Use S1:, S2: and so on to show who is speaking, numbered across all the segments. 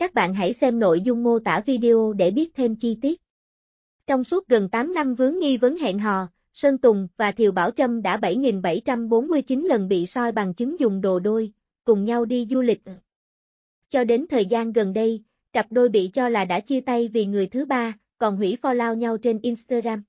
S1: Các bạn hãy xem nội dung mô tả video để biết thêm chi tiết. Trong suốt gần 8 năm vướng nghi vấn hẹn hò, Sơn Tùng và Thiều Bảo Trâm đã 7.749 lần bị soi bằng chứng dùng đồ đôi, cùng nhau đi du lịch. Cho đến thời gian gần đây, cặp đôi bị cho là đã chia tay vì người thứ ba, còn hủy follow nhau trên Instagram.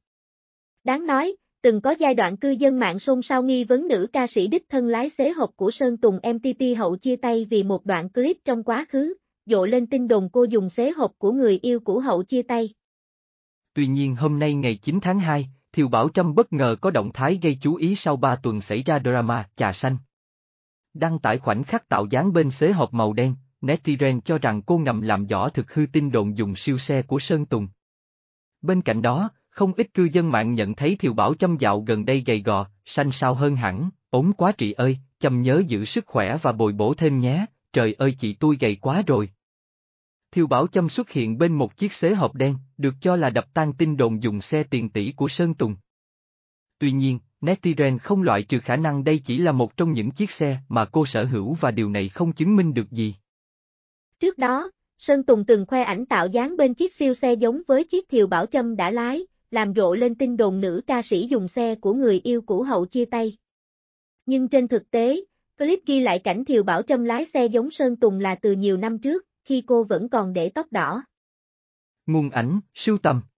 S1: Đáng nói, từng có giai đoạn cư dân mạng xôn xao nghi vấn nữ ca sĩ đích thân lái xế hộp của Sơn Tùng MTP hậu chia tay vì một đoạn clip trong quá khứ, dội lên tin đồn cô dùng xế hộp của người yêu cũ hậu chia tay.
S2: Tuy nhiên hôm nay ngày 9 tháng 2, Thiều Bảo Trâm bất ngờ có động thái gây chú ý sau 3 tuần xảy ra drama trà xanh. Đăng tải khoảnh khắc tạo dáng bên xế hộp màu đen, Netizen cho rằng cô ngầm làm rõ thực hư tin đồn dùng siêu xe của Sơn Tùng. Bên cạnh đó, không ít cư dân mạng nhận thấy Thiều Bảo Trâm dạo gần đây gầy gò, xanh xao hơn hẳn, ốm quá trị ơi, chăm nhớ giữ sức khỏe và bồi bổ thêm nhé, trời ơi chị tôi gầy quá rồi. Thiêu Bảo Châm xuất hiện bên một chiếc xế hộp đen, được cho là đập tan tin đồn dùng xe tiền tỷ của Sơn Tùng. Tuy nhiên, Netizen không loại trừ khả năng đây chỉ là một trong những chiếc xe mà cô sở hữu và điều này không chứng minh được gì.
S1: Trước đó, Sơn Tùng từng khoe ảnh tạo dáng bên chiếc siêu xe giống với chiếc Thiều Bảo Trâm đã lái, làm rộ lên tin đồn nữ ca sĩ dùng xe của người yêu cũ hậu chia tay. Nhưng trên thực tế, Clip ghi lại cảnh Thiều Bảo Trâm lái xe giống Sơn Tùng là từ nhiều năm trước, khi
S3: cô vẫn còn để tóc đỏ. Nguồn ảnh, sưu tầm.